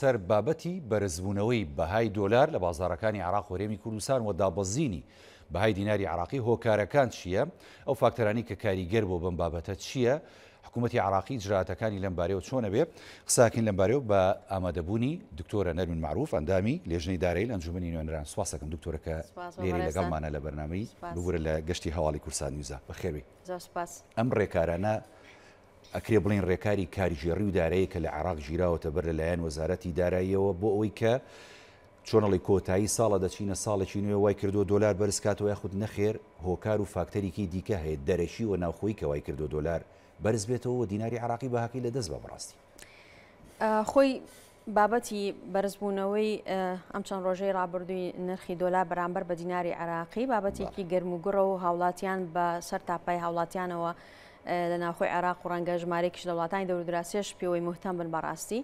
سەر بابەتی بەرزبوونەوەی بەهای دۆلار لە بازارەکانی عراق وەرێمی کوردستان و دابەزینی بەهای دیناری عراقی هۆکارەکان چییە؟ ئەو فاکتەرانی کە کاریگەر بۆ بم بابەتە چییە؟ حکوومەتتی عراقی جرااتەکانی لەمبارەوە چۆنە بێ قساکن لەمبارەوە بە ئامادەبوونی دکتۆرە نەرمین معروف ئەندامی لێژنەی دارەی ئەنجومی نوێنران سواسەکەم دکتۆرەکە لێری لەگەڵمانە لە بەرنامەی بگورە لە گەشتی هەواڵی کورسان نیوزە بەخێوی ئەم ڕێکارانە ئەکرێ بڵین ڕێکاری کاریژێڕی و دارەیە کە لە عراق ژیراوەتە بەر لەلایەن وەزارەتی داراییەوە بۆ ئەوەی کە چۆنەڵی کۆتایی ساڵە دەچینە ساڵێکی نوێ وای کردو دلار بەرزکاتەوە یاخود نەخێر هۆکار و فاکتەرێکی دیکە هەیە دەرەشی و ناوخۆی کە وای کردو دلار بەرز بێتەوە دیناری عراقی بەهاکی لە دەست بە بڕاستی خۆی بابەتی بەرزبوونەوەی ئەم چەند ڕۆژەی رابرردووی نرخی دۆلا بەرامبەر بە دیناری عراقی بابەتێکی گرموگوڕە و هاوڵاتیان بە سەر تاپای هاوڵاتیانەوە لە ناوخۆی عراق و ڕەنگە ژمارێکیش لە وڵاتانی دەورودراسێش پێوەی محتەم بن بەڕاستی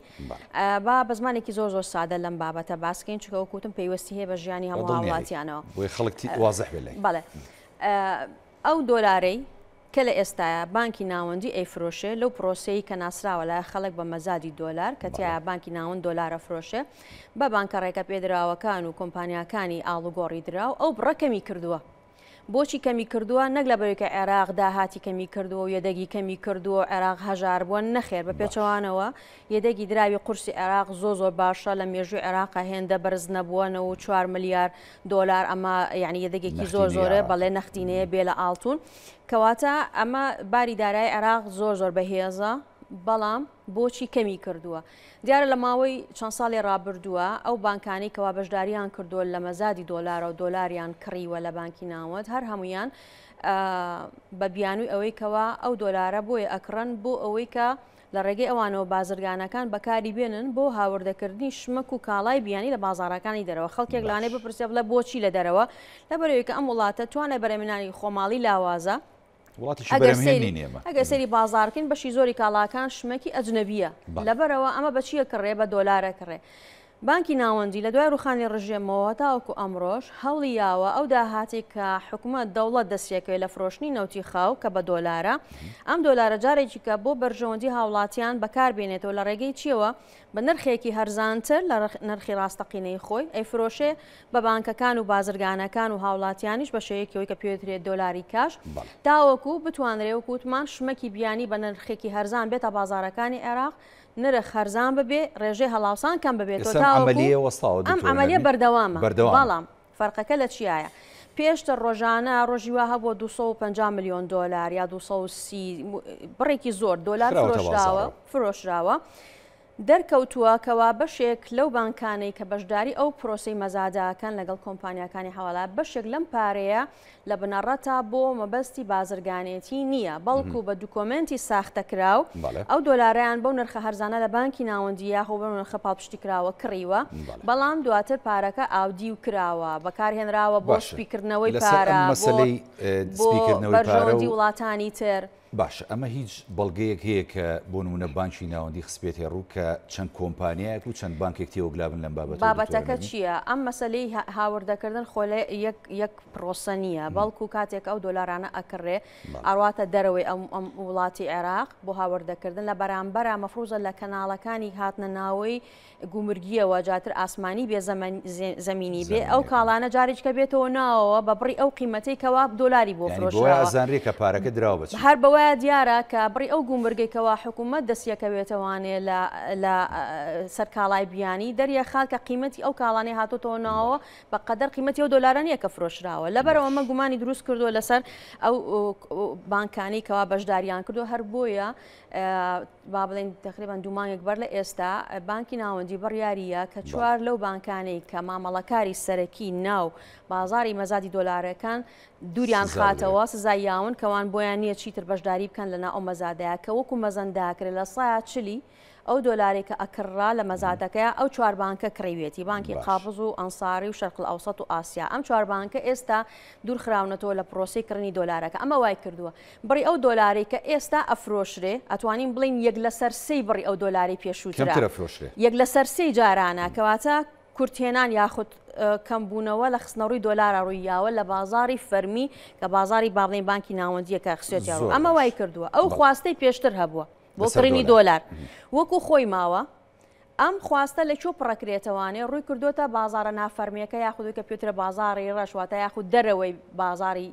با بە زمانێکی زۆر زۆر سادە لەم بابەتە باسکەین چکەوە کوتم پێیوەستی هەیە بە ژیانی هەموو وڵاتیانەوە بۆی خەڵکی وازح بێ بەڵێ ئەو دۆلارەی کە لە ئێستاە بانکی ناوەندی ئەیفرۆشێ لەو پرۆسەی کە ناسراوە لای خەڵک بە مەزادی دۆلار کە تایە بانکی ناوەند دۆلارە فرۆشێ بە بانکە ڕێکە پێدراوەکان و کۆمپانیاکانی ئاڵوگۆڕی دراو ئەو بڕەکەمی کردووە بۆچی کەمی کردووە نەک لە بەوێکە عێراق داهاتی کەمی کردووە و یەدەگی کەمی کردووە عێراق هەژار بوون نەخێر بە پێچەوانەوە یەدەگی دراوی قورسی عێراق زۆ زۆر باشە لە مێژوی عێراقا هێندە بەرز نەبوونەوە و 4 میلیار دلار ئەمە یعنی یەدەگێکی زۆر زۆرە بەڵێ نەختینەیە بێ لە ئاڵتون کەواتە ئەمە باری دارای عێراق زۆر زۆر بەهێزە بەڵام بۆچی کەمی کردووە دیارە لە ماوەی چەند ساڵی ڕابردووە ئەو بانکانی کەوا بەشداریان کردووە لە مەزادی دۆلارە و دۆلاریان کڕیوە لە بانکی ناوەت هەر هەمویان بە بیانووی ئەوەی کەوا ئەو دۆلارە بۆیە ئەکڕن بۆ ئەوەی کە لە ڕێگەی ئەوانەوە بازرگانەکان بەکاری بێنن بۆ هاوردەکردنی شمەک و کاڵای بیانی لە بازارەکانی دەرەوە خەڵکێک لاانەی بپرسێ لە بۆچی لە دەرەوە لەبەرەوەی کە ئەم وڵاتە توانە بەرەمێنانی خۆماڵی لاوازە ئەگە سەری بازارکەین بەشی زۆری کاڵاکان شمەکی ئەجنەبیە لەبەرەوە ئەمە بەچیە کڕێ بە دۆلارە کڕێ. بانکی ناوەندی لە دوای روخانی ڕژێمەوە تاوەکو ئەمڕۆژ هەڵی یاوە ئەو داهاتی کە حکوومەت دەوڵەت دەستیەکەی لە فرۆشتنی نەوتی خاو کە بە دۆلارە ئەم دۆلارە جارێکی کە بۆ بەرژەوەندی هاوڵاتیان بەکاربێنێتەوە لە ڕێگەی چیەوە بە نرخێکی هەرزانتر لە نرخی ڕاستەقینەی خۆی ئەیفرۆشێ بە بانکەکان و بازرگانەکان و هاوڵاتیانیش بەشەیەکەوەی کە پێوترێت دۆلاری کاش تاوەکو بتوانرێ و کووتمان شمەکی بیانی بە نرخێکی هەرزان بێتە بازارەکانی عێراق نرە خەرزان ببێ ڕێژێ هەڵاوسان کەم ببێت ئەم ئەمەلیە بەردەوامە بەڵام فەرقەکە لە چیایە؟ پێشتە ڕۆژانە ڕۆژیوا هەبوو 250 میلیۆن دلار یا 230 بڕێکی زۆر دلار فرۆشراوە فرۆشراوە. دەرکەوتووە کەوا بەشێک لەو بانکانەی کە بەشداری ئەو پرۆسی مەزاداکەن لەگەڵ کۆمپانیەکانی هەواڵا بەشێک لەم پارەیە لە بنەڕەتا بۆ مەبەستی بازرگانێتی نییە بەڵکو بە دوکۆمنتی ساختە کراو ئەو دۆلاریان بەو نرخە هەرزانە لە بانکی ناوەندیە هۆ بە نرخە پاپشتی کراوە کڕیوە بەڵام دواتر پارەکە ئاودی و کراوە بەکارهێنراوە بۆ شپیکردنەوەی پارە بۆ بەرژەوەندی وڵاتانی تر. باش ئەمە هیچ بەڵگەیەک هەیە کە بۆ نمونە بانکی ناوەندی خسپێت هێڕوو کە چەند کۆمپانیایەک و چەند بانکێک تێوەگلابن لەم بابەت بابەتەکە چییە؟ ئەم مەسلەی هاوردەکردن خۆلێ یەک پرۆسە نییە بەڵکو کاتێک ئەو دۆلارانە ئەکڕێ ئارواتە دەرەوەی ئەم وڵاتی عێراق بۆ هاوردەکردن لە بەرامبەرە مەفروزە لە کەناڵەکانی هاتنە ناوەی گومرگیەوە جاتر ئاسمانی بێ زمینی بێ ئەو کاڵانە جارێککە بێتەوە ناوەوە بەبڕی ئەو قیمەتەی کەوا دۆلاری بۆ فرۆژ ئازانڕێکە پارەکە دراوە هەر بەوە بۆیە دیارە کە بڕی ئەو گومرگێکەوە حکوومەت دەستیەکەوێتەوانێ لە سەر کاڵای بیانی دەریە خاکە قیمەتی ئەو کاڵانی هاتوتەوەناوە بە قەدەر قیمەتی ئەو دۆلارانیە کە فرۆشراوە لەبەرەوە مە گومانی دروست کردووە لەسەر ئەو بانکانی کەوا بەشداریان کردو هەر بۆیە با بڵێن تقریبان دومانێک بەر لە ئێستا بانکی ناوەندی بڕیاریە کە چوار لەو بانکانی کە مامەڵەکاری سەرەکی ناو بازاری مەزادی دۆلارەکان دووریان خاتەوە سزاییاون کەوان بۆیان نییە چیتر بەشدار هاوکاری بکەن لەنا ئەو مەزادەیە کە وەکو مەزەنداکرێت لە سایە چلی ئەو دۆلارێکە ئەکڕا لە مەزادەکەی ئەو چواربانکە کڕیوێتی بانکی قاپز و ئەنساری و شەرقل ئەوسەد و ئاسیا ئەم چواربانکە ئێستا دوورخراونەتەوە لە پرۆسی کردنی دۆلارەکە ئەمە وای کردووە بڕی ئەو دۆلاری کە ئێستا ئەفرۆشرێ ئەتوانین بڵین یەک لە سەر سی بڕی ئەو دۆلاری پێشووترا یەک لە سەر سی جارانە کەواتە کورتێنان یاخود کەمبوونەوە لە خستنەڕووی دۆلارە ڕوویاوە لە بازاری فەرمی کە بازاری باڵین بانکی ناوەندیە کە خسێت ئەمە وای کردووە ئەو خواستەی پێشتر هەبووە بۆ پرنی دۆلار وەکو خۆی ماوە ئەم خواستە لە چۆ پڕەکرێتەوانێ ڕووی کردوتە بازارە نافەرمیەکە یاخودکە پێترە بازاری ڕەشواتە یاخود دەرەوەی بازاری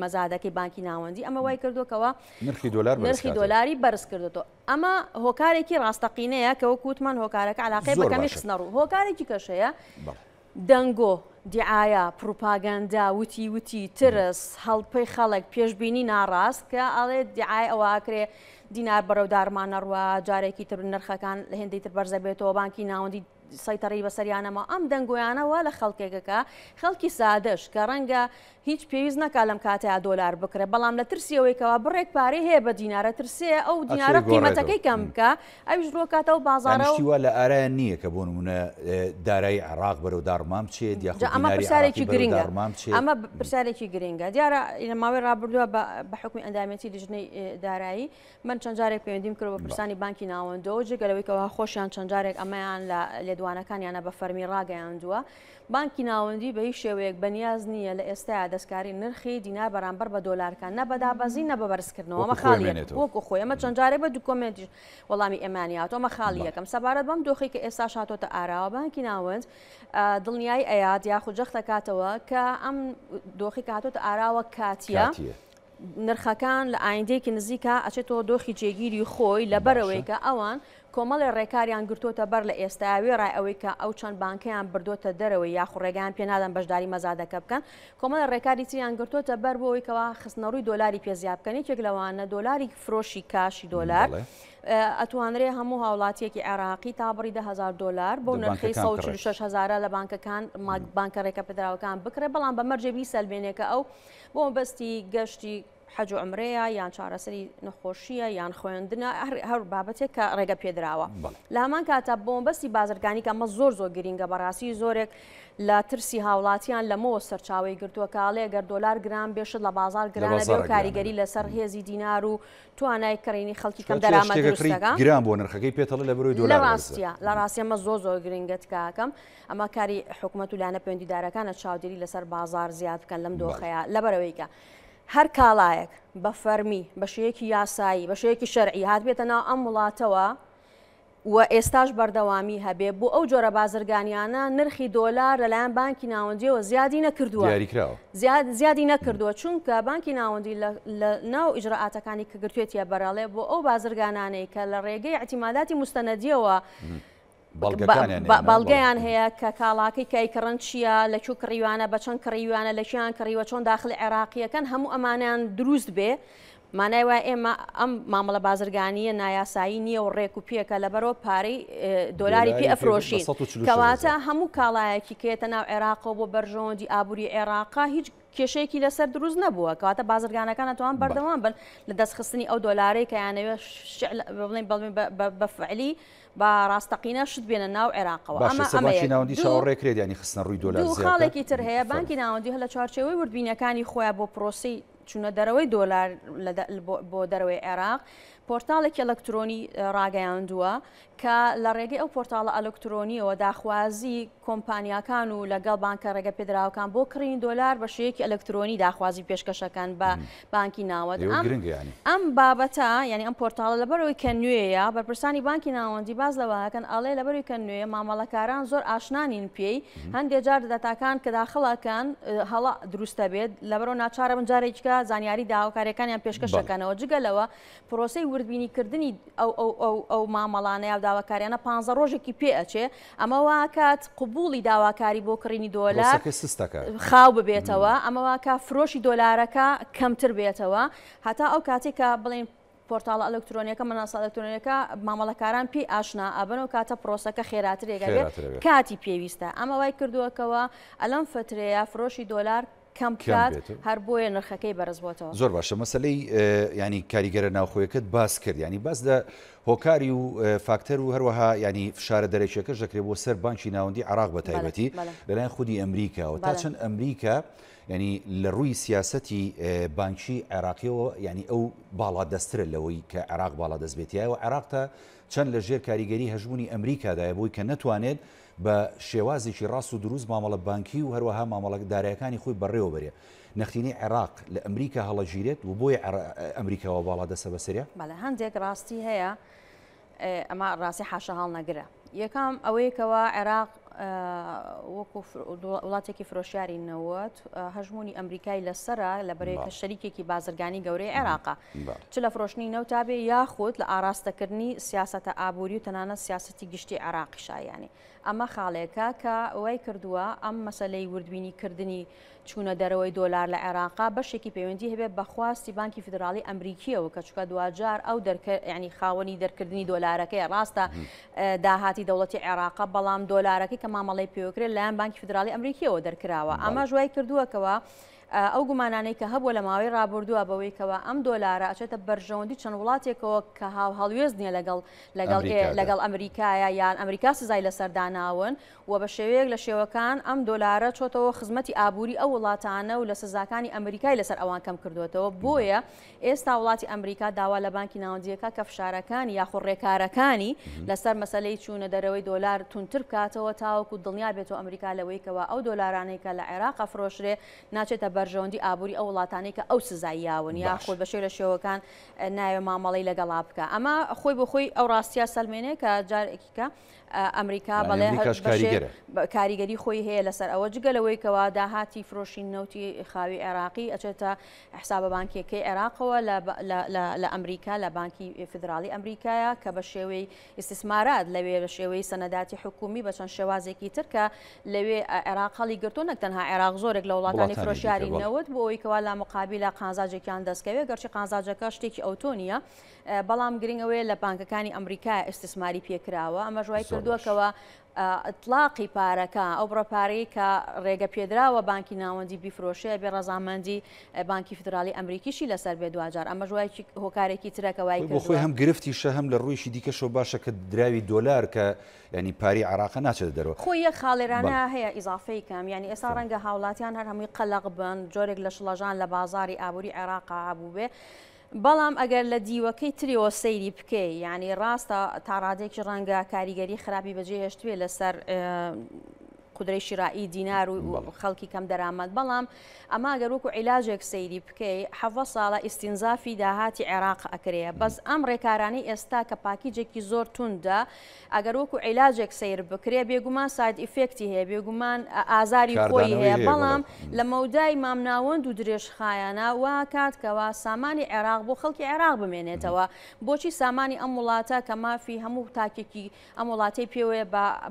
مەزادەکەی بانکی ناوەندی ئەمە وای کردوکەوە نرخی دلار نرخی دلاری بەرز کردوەوە ئەمە هۆکارێکی ڕاستەقینەیە کەەوە کووتمان هۆکارەکە علاقی بەکەمی خستنەڕوو هۆکارێکی کەشەیە دەنگۆ دیعاە پروپاگەندا وتی وتی ترس هەڵپەی خەڵک پێشببینی ناڕاست کە ئەڵێ دیعای ئەوواکرێ دینار بەرەو دارمانە ڕوە جارێکی تر نرخەکان هێندەی تر بەرزە بێتەوە بانکی ناوەندی سیتەڕی بەسەریانەما ئەم دەنگۆیانەوە لە خەڵکێکەکە خەڵکی سادەش کە ڕەنگە هیچ پێویست نەکا لەم کاتەیە دۆلار بکرێ بەڵام لە ترسیەوەیکەوە بڕێک پارەی هەیە بە دینارە ترسێ ئەو دیارە قیمەتەکەی کەم بکە ئەوش ڕۆکاتە و بازارەوە لە ئارایە نییە کە بۆ نمونە دارایی عراق بەرەو دارمام چێت یا ئەمە پرسیارێکی گرنگە ئەمە پرسیارێکی گرنگە دیارە لەماوەی ڕابردووە بە حکومی ئەندامەتی دژنەی دارایی من چەند جارێک پەیوەندیم کرد بە پرسانی بانکی ناوەندەوە جگەلەوەیکەوە خۆشیان چەند جارێک ئەمەیان لە هێدوانەکانیانە بە فەرمی ڕاگەیاندووە بانکی ناوەندی بەی شێوەیەک بەنیاز نییە لە ئێستا دەستکاری نرخی دینا بەرامبەر بە دۆلارکان نە بەدابەزی نە بەبەرزکردنەوە مە خاڵێت وەکو خۆی ئەمە چەندجارێک بە دوکمنتیش وەڵامی ئەمانیاتۆ مە خاڵی یەکەم سەبارەت بەم دۆخی کە ئێستا شاتۆتە ئاراوە بانکی ناوەند دڵنیای ئەیاد یاخود جەخ دەکاتەوە کە ئەم دۆخی کاتۆتە ئاراوە کاتیە. نرخەکان لە ئایندێکی نزیکە ئەچێتەوە دۆخی جێگیری خۆی لە بەرەوەیکە ئەوان کۆمەڵی ڕێکاریان گرتوتە بەر لە ئێستاوی ڕای ئەوەی کە ئەو چەند بانکیان بردوتە دەرەوەی یاخڕێگەیان پێنادەن بەشداری مەزادەکە بکەن کۆمەڵی ڕێکاری چیان گرتوتە بەر بۆەوەی کەوا خستنەڕووی دۆلاری پێزیاب بکەن یەکێک لەوانە دۆلاری فرۆشی کاشی دۆلار. ئەتوانرێ هەموو هاوڵاتیەکی عێراقی تا بڕیدە هزار دلار بۆ نرخی 16 هزارە لە بانکەکان بانکە ڕێکە پدراوەکان بکرێ بەڵام بە مەرجێبی سەلبێنێکە ئەو بۆ بەستی گەشتی حەج و ئەمرەیە یان چارەسەری نەخۆشیە یان خوێندنە هەر بابەتێک کە ڕێگە پێدراوە لامان کاتە بۆمبەستی بازرگانی کە ئەمە زۆر زۆر گرینگە بەڕاستی زۆرێک لە ترسی هاوڵاتیان لەمەوە سەرچاوی گرتووە کاڵێ گەر دۆلار گران بێشت لە بازار گرانە بێ و کاریگەری لەسەر هێزی دینار و توانای کڕینی خەڵکی کەم دەرامەدەکەی گران بۆ نرخەکەی پێتەڵە لە بروی دۆلار ڕاستە لە ڕاستیەمە زۆ زۆر گرنگت کاکەم ئەمە کاری حکوومەت و لاەنە پێندیدارەکانە چاودێری لەسەر بازار زیاد بکەن لەم دۆخەیە لەبەرەوەیکە هەر کاڵایەک بە فەرمی بەشەیەکی یاسایی بەشەیەکی شەرعی هات بێتە ناو ئەم وڵاتەوە و ئێستاش بەردەوامی هەبێ بۆ ئەو جۆرە بازرگانیانە نرخی دۆلار لەلایەن بانکی ناوەندیەوە زیادی نەکردووە زیاد زیادی نەکردووە چونکە بانکی ناوەندی لە ناو ئیجرراعاتەکانی کەگرتوێتە بەراڵێ بۆ ئەو بازرگانانەی کە لە ڕێگەی ئەتیماداتی مستەنەدیەوە. بەڵگەیان هەیە کە کاڵاکەی کای کڕن چییە لە چوو کڕیوانە بە چەند کڕیوانە لە چیان کڕیوە چۆن داخلی عێراقیەکەن هەموو ئەمانیان دروست بێ مانای وای ئێمە ئەم مامەڵە بازرگانیە نایاسایی نییە و ڕێک و پێکە لەبەرەوە پارەی دۆلاری پێ ئەفرۆشی کەواتە هەموو کاڵایەکی کێتە ناو عێراقەوە بۆ بەرژۆندی ئابووری عێراقا هیچ کێشەیەکی لەسەر دروست نەبووە کەواتە بازرگانەکان ئەتوان بەردەوام بن لە دەستخستنی ئەو دۆلارەی کە یانەوە بڵین بەڵێن بەفعلی بە ڕاستەقینە شت بێنە ناو عێراقەوە ناوەندی شاڕێکرێدیانی خستنە ڕووی دۆلار خاڵێکی تر هەیە بانکی ناوەندی هە لە چارچەوەی وردبینەکانی خۆیان بۆ پرۆسی چونە دەرەوەی دۆلار بۆ دەرەوەی عێراق پۆرتالێک ئەلەکترۆنی ڕاگەیاندووە کە لە ڕێگەی ئەو پۆرتالە ئەلکترۆنیەوە داخوازی کۆمپانیاکان و لەگەڵ بانکە ڕێگە پێدراوەکان بۆ کڕین دۆلار بە شەیەکی ئەلکترۆنی داخوازی پێشکەشەکان بە بانکی ناوەت ئەم بابەتە ینی ئەم پۆرتالە لەبەرەوەی کە نوێیە بەرپرسانی بانکی ناوەندی باز لەواکەن ئەڵێ لەبەروی کە نوێ مامەڵەکاران زۆر ئاشنانین پێی هەندێک جار دەتاکان کە داخڵەکان هەڵا دروستە بێت لەبەرەوە ناچارە من جارێککە زانیاری داواکاریەکانیان پێشکەشەکانەوە جگەلەوە پرۆسی وردبینیکردنی ئەو مامەڵانەیە و داواکاریانە پ ڕۆژێکی پێ ئەچێ ئەمە واکات قوبولی داواکاری بۆ کڕینی دۆلار خاو ببێتەوە ئەمەواکە فرۆشی دۆلارەکە کەمتر بێتەوە هەتا ئەو کاتێکە بڵین پۆرتال ئەلکترۆنیەکە مناسا ئەلکترۆنیەکە مامەڵەکاران پێی ئاشنا ئەبن و کاتە پرۆسەکە خێراتر ێگەبێت کاتی پێویستە ئەمە وای کردووەکەوە ئەلم فترەیە فرۆشی دۆلار کەم کات هەر بۆیە نرخەکەی بەرزبووەوە زۆر باشە مەسلەی ینی کاریگەرە ناوخۆیەکەت باس کرد ینی بەسدا هۆکاری و فاکتەر و هەروەها ینی فشارە دەرەێکەکەش دەکرێت بۆ سەر بانکی ناوەندی عراق بە تایبەتی لەلایەن خودی ئەمریکا و تا چەند ئەمریکا ینی لە ڕووی سیاستی بانکی عێراقیەوە ینی ئەو باڵا دەسترە لەوەی کە عراق باڵا دەستبێتیایەوە عراق تا چەند لە ژێر کاریگەری هەژبوونی ئەمریکادایە بۆی کە نەتوانێت بە شێوازێکی ڕاست و دروست مامەڵە بانکی و هەروەها مامەڵک دارایەکانی خۆی بەڕێوە بەرێ نەختینی عێراق لە ئەمریکا هەڵەگیرێت و بۆی ئەمریکاەوە باڵا دەسە بەسرە بەە هەندێک ڕاستی هەیە ئەمە ڕاستی حاشە هەڵ نەگرە یەکەم ئەوەیەکەوە عێراق وەکو وڵاتێکی فرۆشیاری نەوەت هەژمونی ئەمریکای لەسرە لە بەرێکە شەریکێکی بازرگانی گەورەی عێراقا چ لە فرۆشتنی نەوتابێ یاخود لە ئاراستەکردنی سیاستە ئابووری و تەنانە سیاستی گشتی عراقیشایانی ئەمە خاڵێکە کە وای کردووە ئەم مەسلەی وردبینی کردنی چوونە دەرەوەی دۆلار لە عێراقا بەشێکی پەیوەندی هەبێت بەخواستی بانکی فدراڵی ئەمریکیەوە کە چکە دوجار ئەو ینی خاوەنی دەرکردنی دۆلارەکەی ڕاستە داهاتی دەوڵەتی عێراقا بەڵام دۆلارەکەی کە مامەڵی پێوەکرێت لایەن بانکی فدراڵی ئەمریکیەوە دەرکراوە ئەمە ژوای کردووەکەوە. ئەو گومانانەی کە هەبوو لە ماوەی ڕابردووە بەوەیکەوە ئەم دۆلارە ئەچێتە بەرژەوەندی چەند وڵاتێکەوە کە هاو هەڵوێز نییە لەگەڵ لەگەڵ لەگەڵ ئەمریکایە یان ئەمریکا سزای لەسەرداناون و بە شێوەیەک لە شێوەکان ئەم دۆلارە چۆتەوە خزمەتی ئابووری ئەو وڵاتانە و لە سزاکانی ئەمریکای لەسەر ئەوان کەم کردوێتەوە بۆیە ئێستا وڵاتی ئەمریکا داوا لە بانکی ناوەندیەکە کە فشارەکانی یاخۆ ڕێکارەکانی لەسەر مەسلەی چوونە دەرەوەی دۆلار تونتر بکاتەوە تاوەکو دڵنیا بێتەوە ئەمریکا لەوەیکەوە ئەو دۆلارانەیکە لە عێراق ئەفرۆشرێ ناچێتە بەرژەوەندی ئابووری ئەو وڵاتانی کە ئەو سزاییاون یا خۆی بە شێرە شێوەکان ناوێ مامەڵی لەگەڵا بکە ئەمە خۆی بە خۆی ئەو ڕاستیا سەلمێنێ کە جارێکیکە ئەمریکا بەڵێ کاریگەری خۆی هەیە لەسەر ئەوە جگەلەوەیکەوە داهاتی فرۆشی نوتی خاوی عێراقی ئەچێتە حسابە بانکیەکەی عێراقەوە لە ئەمریکا لە بانکی فدرالی ئەمریکایە کە بە شێوەی استثمارات لەوێ بە شێوەی سەنەداتی حکومی بە چەند شێوازێکی ترکە لەوێ عێراقاڵی گرتوون نەک تەنها عێراق زۆرێک لە وڵاتانی فرۆشیاری نەوت بۆ ئەوەیەوە لا مقابل لە قانزاجێکیان دەستکەوێت گەرچی قانزاجەکە شتێکی ئەوتۆنیە بەڵام گرنگ ئەوەیە لە بانکەکانی ئەمریکا ئستسماری پێکراوە ئەمە ژوای کردووەکەوە اطلاقی پارەکە ئەو بڕەپارەی کە ڕێگە پێدراوە بانکی ناوەندی بیفرۆشەیە بێ ڕەزامەندی بانکی فدرالی ئەمریکیشی لەسەر بێ دوجار ئەمە ژوایکی هۆکارێکی ترەکەوای خۆی هەم گرفتی شە هەم لە ڕوویشی دیکەشەوە باشە کە دراوی دۆلار کە ینی پاری عراقە ناچێت دەرەوە خۆی یە خاڵێرانە هەیە ئیزافەی کەم ینی ئێستا ڕەنگە هاوڵاتیان هەر هەمووی قەلق بن جۆرێک لە شڵەژان لە بازاری ئابووری عێراقا هەبوو بێ بەڵام ئەگەر لە دیوەکەی تریەوە سەیری بکەی ینی ڕاستە تاڕادێکی ڕەنگە کاریگەری خراپی بەجێ هێشتوێ لەسەر قدرەی شیرایی دینار و خەڵکی کەم دەرامەت بەڵام ئەما گەرووکو عیلاجێک سەیری بکەی حەە ساڵە ئستینزافی داهاتی عێراق ئەکرەیە بەس ئەم ڕێکارانی ئێستا کە پاکیجێکی زۆر توندا ئەگەر وەکو عیلاجێک سیر بکرێ بێگومان سایت ئیفێکتی هەیە بێگومان ئازاری خۆی هەیە بەڵام لە مەودای مامناوەند و درێژخایانە وا کاتکەوە سامانی عێراق بۆ خەڵکی عێراق بمێنێتەوە بۆچی سامانی ئەم وڵاتە کە مافی هەموو تاکێکی ئەم وڵاتی پێوەیە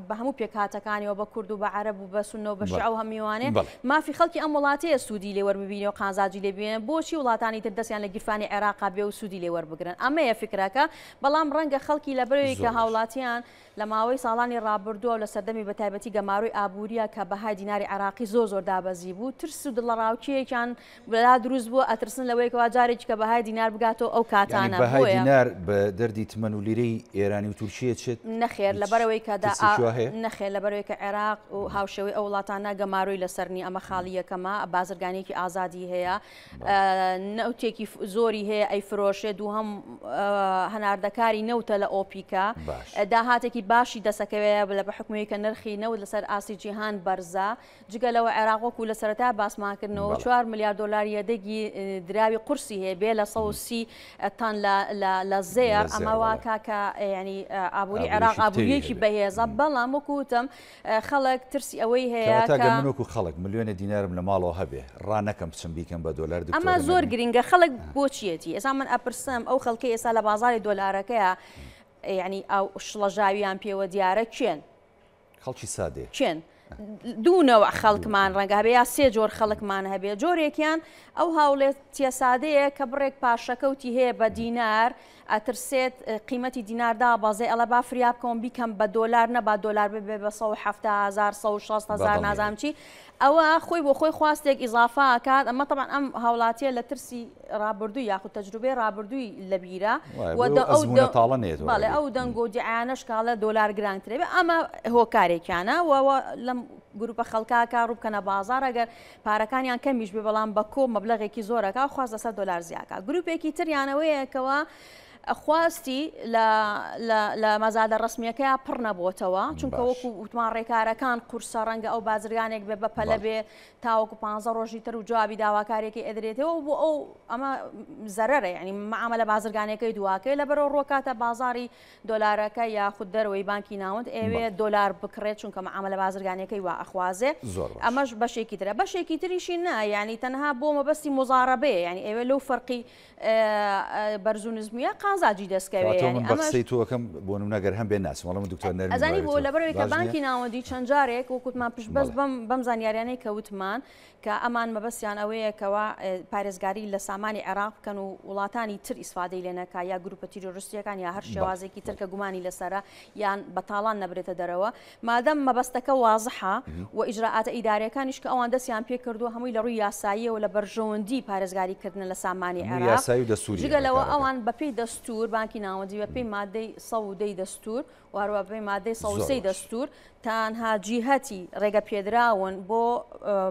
بە هەموو پێکاتەکانیەوە بە کورد و بە عرب و بەس و نەوە بەش ئەو هەمیوانێ مافی خەڵکی ئەم وڵاتەیە سوودی لێ وەرببینی و قازاجی لێبیێن بۆچی وڵاتانی تر دەستیان لە گیرفانی عێراقا بێ و سوودی لێ وەربگرن ئەمەیە فکراکە بەڵام ڕەنگە خەڵکی لە بەرەوەی کە هاوڵاتیان لە ماوەی ساڵانی ڕابردووە لە سەردەمی بە تایبەتی گەماروی ئابوووریە کە بەهای دیناری عراقی زۆ زۆر دابەزی بوو ترس و دڵڕاوکیەکیان بەلا دروست بوو ئەترسن لەوەیەوە جارێکی کە بەهای دینار بگاتەوە ئەو کاتانە بەهای دینار بە دەردی تمەن و لیرەی ئێرانی و تورکیە چێت نەخێر لەبەرەوەی کەدا نەخێر لەبەرەوەی کە عێراق و و هاوشێوەی ئەو وڵاتانە گەماروی لەسەرنی ئەمە خاڵیەکەمە بازرگانێکی ئازادی هەیە نەوتێکی زۆری هەیە ئەی فرۆشێ دوو هەم هەناردەکاری نەوتە لە ئۆپیکا داهاتێکی باشی دەسەکەوەیە بلە بە حکوومیکە نرخی نەوت لەسەر ئاسی جیهان بەرزە جگەلەوە عێراقۆک و لە سەرتا باسماکردنەوە چوار میلیارد دلار یەدەگی دراوی قورسی هەیە بێ لە سەسی تان لە زێر ئەمەوا کاکە ینی ئابووری عێراق ئابووریەکی بەهێزە بەڵام وکوتم خەڵک ترسی ئەوەی هەیەگە منوکو خەڵک ملیۆنە دینارم لە ماڵەوە هەبێ ڕانەکەم بچم بیکەم بە دۆلار ئەما زۆر گرنگە خەڵک بۆچیەتی ئێسا من ئەپرسم ئەو خەڵکی ئێستا لە بازاری دۆلارەکەیە ینی ئەو شڵەژاویان پێوە دیارە کێن خەڵکی سادێ کێن دوونەوە خەڵکمان ڕەنگابێ یا سێ جۆر خەڵکمان هەبێ جۆرێکیان ئەو هاوڵێت تێسادەیە کە بڕێک پاشەکەوتی هەیە بە دینار ئەترسێت قیمەتی دیناردا بازێ ئەلە با فریاب کۆم بیکەم بە دلار نەبا دلار ببێ بە 1600 نازام چی ئەوە خۆی بۆ خۆی خواستێک ئیزافاکات ئەمە تەمان ئەم هاوڵاتیە لە ترسی رابرردووی یاخود تەجروبێ رابرردووی لە بیرە ئەو دەنگۆ دیعانەشکالە دلار گرانترێ ئەمە هۆکارێکیانە لەم گروپە خەڵکا کار ڕووبکەنە بازار ئەگەر پارەکانیان کەمیش بێ بەڵام بە کۆ مەبلغێکی زۆرەکە خوازە سە دلار زیاکە گروپێکی تریانەوەیەکەوە خواستی لە مەزادە ڕسمیەکە پڕ نەبووتەوە چونکە وەکو وتمان ڕێکارەکان قورسە ڕەنگە ئەو بازرگانێک بێ بە پەلە بێ تاوەکو پ ڕۆژی تر و جوابی داواکارێکی ئەدرێتەوە بۆ ئەو ئەمە زەرەرە ینی معامە لە بازرگانەکەی دواکەی لە بەرەو ڕۆکاتە بازاری دۆلارەکە یاخود دەرەوەی بانکی ناوەند ئێوێ دۆلار بکرێت چونکە معامە لە بازرگانەکەی وا ئەخوازێ ئەمەش بەشێکی ترە بەشێکی تریشی نا ینی تەنها بۆ مەبەستی مزارەبەیە ینی ئێوێ لەو فەرقی بەرزونزمیە قا ئازاجی دەستکەوێت توەکەم بۆ نەگەر هەم بێ ناسمەڵم دکتۆر نەر ئەزانی بۆ لەبەرێکە بانکی ناوەندی چەند جارێک وەکوتمان پشت بەس بەم زانیاریانەی کەوتمان کە ئەمان مەبەستیان ئەوەیەکەوە پارێزگاری لە سامانی عێراق بکەن و وڵاتانی تر ئیسفادەی لێنەکە یا گروپە تیرۆریستیەکان یا هەر شێوازێکی ترکە گومانی لەسرە یان بەتاڵان نەبرێتە دەرەوە مادەم مەبەستەکە وازحە و ئیجرراعاتە ئیدارەکانیش کە ئەوان دەستیان پێ کردو هەمووی لە ڕووی یاساییەوە لە بەرژەوەندی پارێزگاریکردن لە سامانی عێراق جگەلەوە ئەوان بەپی دەست دەستور بانکی ناوەندی بە پێی مادەی سەودەی دەستور واروە پێی مادەی سەوسەی دەستور تانها جیهەتی ڕێگە پێدراون بۆ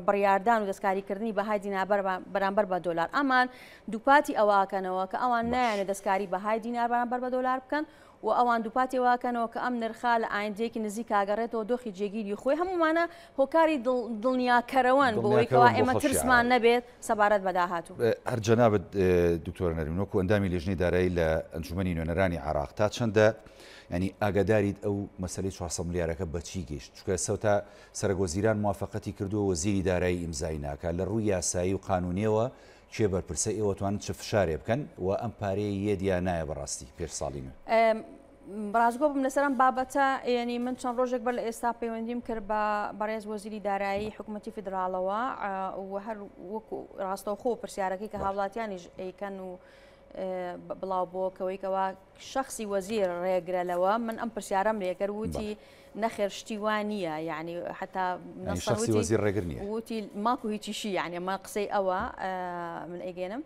بڕاردان و دەستکاریکردنی بەهای دینابەر بەرامبەر بە دۆلار ئەمان دووپاتی ئەواکەنەوە کە ئەوان نایانە دەستکاری بەهای دینار بەرامبەر بە دۆلار بکەن و ئەوان دووپاتی واکەنەوە کە ئەم نرخا لە ئاینجێکی نزیک کاگەڕێتەوە دۆخی جێگیری خۆی هەمومانە هۆکاری دڵنیاکەرەوەن بۆیەوە ئێمە ترسمان نەبێت سەبارەت بەداهاتوو هەرجەنابەت دکتۆرە نەرمینۆک و ئەندامی لێژنی دارایی لە ئەنجومی نوێنەرانی عراق تا چەندە ینی ئاگاداریت ئەو مەسلەی 400 ملیارەکە بەچی گەشت چکە سەوتا سەرگۆزیران موافقەتی کردووە وەزیری دارایی ئیمزای ناکە لە ڕووی یاسایی و قانونیەوە چێ بەرپرسە ئێوەتوان چ فشارێ بکەن و ئەم پارەیە یەدیا نایە بەڕاستی پێش ساڵی من. ڕازگۆ بم لەسەرم بابەتە ینی من چەند ڕۆژێک بەر لە ئێستا پەیوەندیم کرد بە بەڕێز وەزیری دارایی حکوومەتی فدرالەوە هەر وەکو ڕاستەوخۆ پرسیارەکەی کە هاوڵاتیانیش ئەیکەن و بڵاو بۆ کەوەیەوە شخصی وەزیر ڕێگرەلەوە من ئەم پرسیارم ڕێگەر وتی نەخێر شتیوان نییە یعنی حتا وەزیر ڕێگرنی وتی ماکو هیچیشی یعنی ما قسەی ئەوە من ئەگەێنم.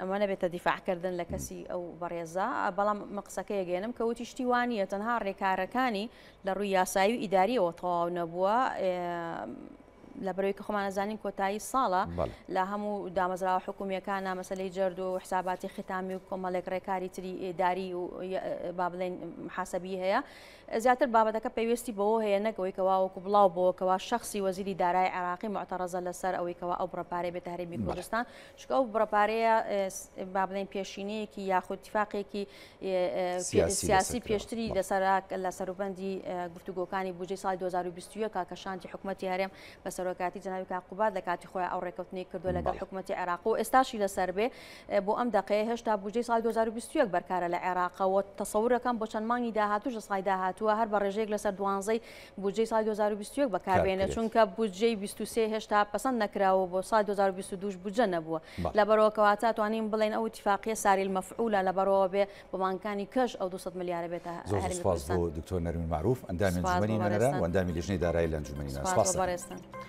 ئەمە بێتە دیفاعکردن لە کەسی ئەو بەڕێزا بەڵام مەقسەکە یەگەێنم کە وتی شتیوانە تەنها ڕێکارەکانی لە ڕووی یاسایی و ئیداریەوە تەواو نەبووە لە بەرەوەی کە خۆمانە زانین کۆتایی ساڵە لە دامزرا دامەزراوە حکوومیەکانە مەسلەی جرد و حساباتی ختامی و کۆمەڵێک ڕێکاری تری داری و با بڵێن حاسەبی زیاتر بابەتەکە پێویستی بەوە هەیە نەگەوەیکەوە وەکو بڵاو بۆکەوە شخصی وەزیری دارای عراقی معتەڕەزە لەسەر ئەوەیەوە ئەو بڕپارێ بێت هەرمی کوردستان چکە ئەو بڕپارەیە بابنین پێشینەیەکی یاخودتیفاقێکی سیاسی پێشتری لەسەر لە سەرروبندی گفتوگۆکانی بجێ سال 2020 کاکەشانتی حکوومەتتی هەرێم بە سەرۆکاتی جناوی کاقوبات لە کاتی خۆی ئەو ڕێکوتنی کردو لەگەڵ حکوومەتتی عراق و ئێستاشی لەسەر بێ بۆ ئەم دقەیە هێشتا بجێ سال 2020 بەرکارە لە عێراقەوە تەسەورەکەم بۆ چەند مانگی داهاتوش لە سای داهاتوو هاتووە هەر بە ڕێژێک لەسەر دوانزەی بودجەی سال 2020 بەکاربێنە چونکە بودجەی 23 هێشتا پسند نکراوە بۆ سال 2022 بودجە نەبووە لە بەرەوەکەواتە توانین بڵێن ئەو اتفاقیە ساری مەفعولە لە بەرەوە بێ بەمانکانی کەش ئەو 200 ملیارە بێتە دکتۆر نەرمی معروف ئەندامی ئەنجومنی نەران و ئەندامی لژنەی دارایی لە ئەنجومنی ناسپاس